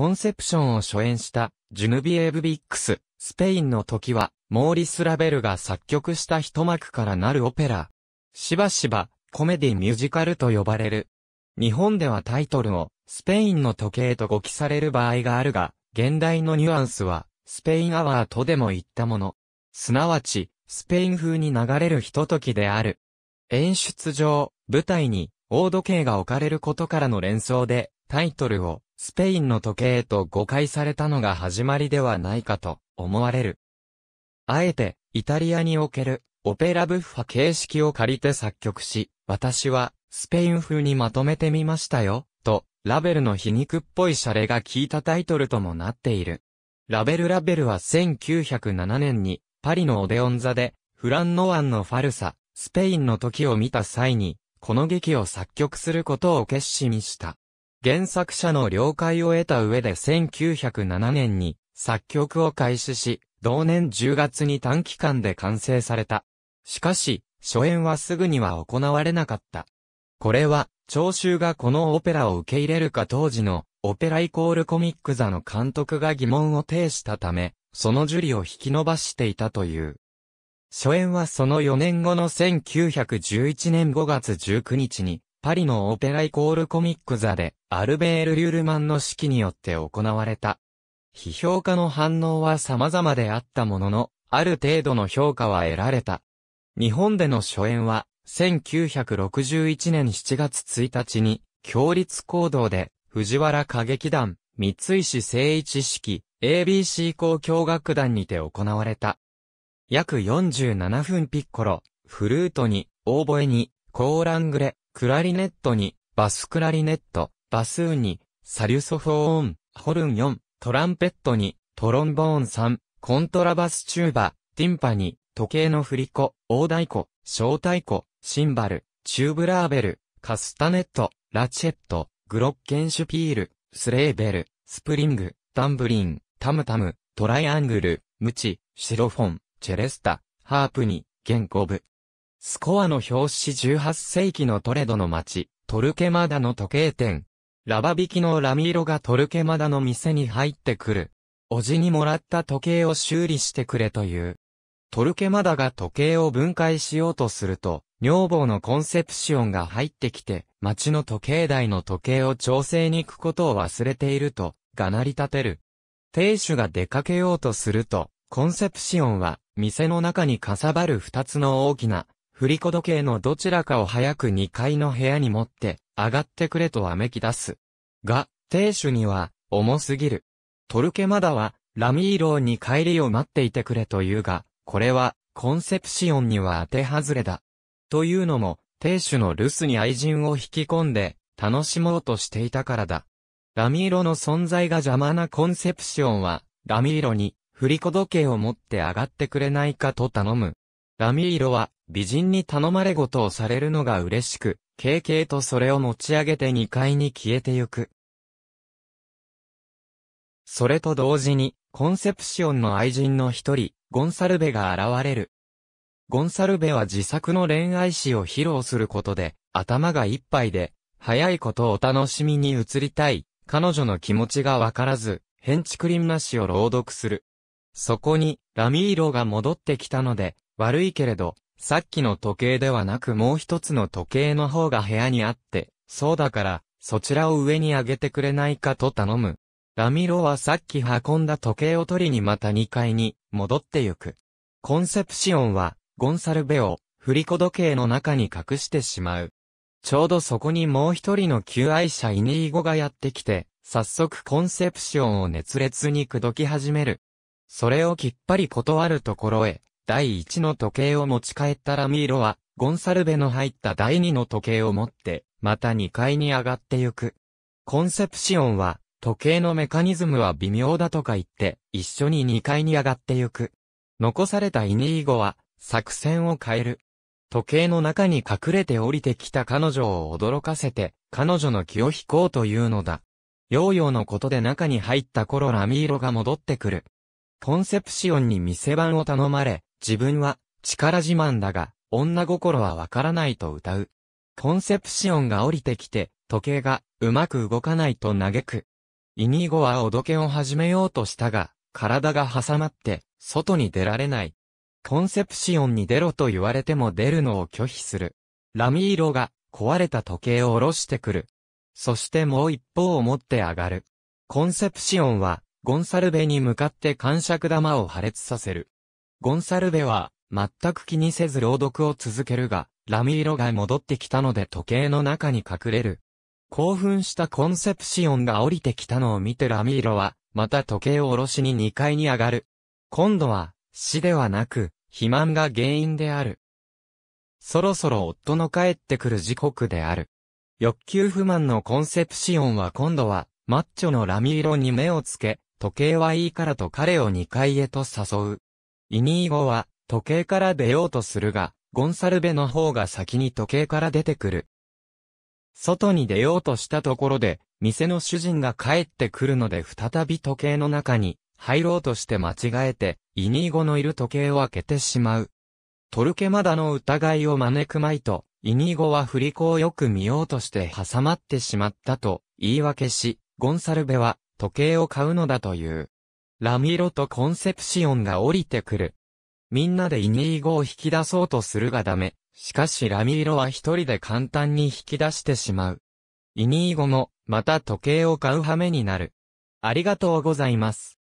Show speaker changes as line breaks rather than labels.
コンセプションを初演した、ジュヌビエブ・ビックス、スペインの時は、モーリス・ラベルが作曲した一幕からなるオペラ。しばしば、コメディミュージカルと呼ばれる。日本ではタイトルを、スペインの時計と誤記される場合があるが、現代のニュアンスは、スペインアワーとでも言ったもの。すなわち、スペイン風に流れるひとときである。演出上、舞台に、大時計が置かれることからの連想で、タイトルを、スペインの時計と誤解されたのが始まりではないかと思われる。あえて、イタリアにおけるオペラブッファ形式を借りて作曲し、私はスペイン風にまとめてみましたよ、と、ラベルの皮肉っぽいシャレが効いたタイトルともなっている。ラベルラベルは1907年にパリのオデオン座でフランノワンのファルサ、スペインの時を見た際に、この劇を作曲することを決心した。原作者の了解を得た上で1907年に作曲を開始し、同年10月に短期間で完成された。しかし、初演はすぐには行われなかった。これは、聴衆がこのオペラを受け入れるか当時のオペライコールコミック座の監督が疑問を呈したため、その受理を引き伸ばしていたという。初演はその4年後の1911年5月19日にパリのオペライコールコミック座で、アルベール・リュルマンの指揮によって行われた。批評家の反応は様々であったものの、ある程度の評価は得られた。日本での初演は、1961年7月1日に、共立行動で、藤原歌劇団、三石誠一式、ABC 交響楽団にて行われた。約47分ピッコロ、フルートに、オーボエに、コーラングレ、クラリネットに、バスクラリネット、バスーンに、サリュソフォーン、ホルン4、トランペットに、トロンボーン3、コントラバスチューバ、ティンパに、時計の振り子、大太鼓、小太鼓、シンバル、チューブラーベル、カスタネット、ラチェット、グロッケンシュピール、スレーベル、スプリング、タンブリン、タムタム、トライアングル、ムチ、シロフォン、チェレスタ、ハープに、ゲンコブ、スコアの表紙18世紀のトレドの町、トルケマダの時計店。ラバ引きのラミーロがトルケマダの店に入ってくる。おじにもらった時計を修理してくれという。トルケマダが時計を分解しようとすると、女房のコンセプシオンが入ってきて、町の時計台の時計を調整に行くことを忘れていると、がなり立てる。亭主が出かけようとすると、コンセプシオンは、店の中にかさばる二つの大きな振り子時計のどちらかを早く2階の部屋に持って、上がってくれとあめき出す。が、亭主には、重すぎる。トルケマダは、ラミーローに帰りを待っていてくれと言うが、これは、コンセプシオンには当て外れだ。というのも、亭主の留守に愛人を引き込んで、楽しもうとしていたからだ。ラミーロの存在が邪魔なコンセプシオンは、ラミーロに、振り子時計を持って上がってくれないかと頼む。ラミーロは、美人に頼まれ事をされるのが嬉しく、軽々とそれを持ち上げて2階に消えてゆく。それと同時に、コンセプシオンの愛人の一人、ゴンサルベが現れる。ゴンサルベは自作の恋愛史を披露することで、頭がいっぱいで、早いことをお楽しみに移りたい、彼女の気持ちがわからず、ヘンチクリンなしを朗読する。そこに、ラミーロが戻ってきたので、悪いけれど、さっきの時計ではなくもう一つの時計の方が部屋にあって、そうだから、そちらを上に上げてくれないかと頼む。ラミロはさっき運んだ時計を取りにまた2階に戻ってゆく。コンセプシオンは、ゴンサルベを、振り子時計の中に隠してしまう。ちょうどそこにもう一人の求愛者イニーゴがやってきて、早速コンセプシオンを熱烈に口説き始める。それをきっぱり断るところへ、第1の時計を持ち帰ったラミーロは、ゴンサルベの入った第2の時計を持って、また2階に上がってゆく。コンセプシオンは、時計のメカニズムは微妙だとか言って、一緒に2階に上がってゆく。残されたイニーゴは、作戦を変える。時計の中に隠れて降りてきた彼女を驚かせて、彼女の気を引こうというのだ。ヨーヨーのことで中に入った頃ラミーロが戻ってくる。コンセプシオンに店番を頼まれ、自分は力自慢だが、女心はわからないと歌う。コンセプシオンが降りてきて、時計がうまく動かないと嘆く。イニーゴはおどけを始めようとしたが、体が挟まって、外に出られない。コンセプシオンに出ろと言われても出るのを拒否する。ラミーロが壊れた時計を下ろしてくる。そしてもう一方を持って上がる。コンセプシオンは、ゴンサルベに向かって感触玉を破裂させる。ゴンサルベは、全く気にせず朗読を続けるが、ラミーロが戻ってきたので時計の中に隠れる。興奮したコンセプシオンが降りてきたのを見てラミーロは、また時計を下ろしに2階に上がる。今度は、死ではなく、肥満が原因である。そろそろ夫の帰ってくる時刻である。欲求不満のコンセプシオンは今度は、マッチョのラミーロに目をつけ、時計はいいからと彼を2階へと誘う。イニーゴは、時計から出ようとするが、ゴンサルベの方が先に時計から出てくる。外に出ようとしたところで、店の主人が帰ってくるので再び時計の中に入ろうとして間違えて、イニーゴのいる時計を開けてしまう。トルケマダの疑いを招くまいと、イニーゴは振り子をよく見ようとして挟まってしまったと言い訳し、ゴンサルベは時計を買うのだという。ラミロとコンセプシオンが降りてくる。みんなでイニーゴを引き出そうとするがダメ。しかしラミーロは一人で簡単に引き出してしまう。イニーゴも、また時計を買う羽目になる。ありがとうございます。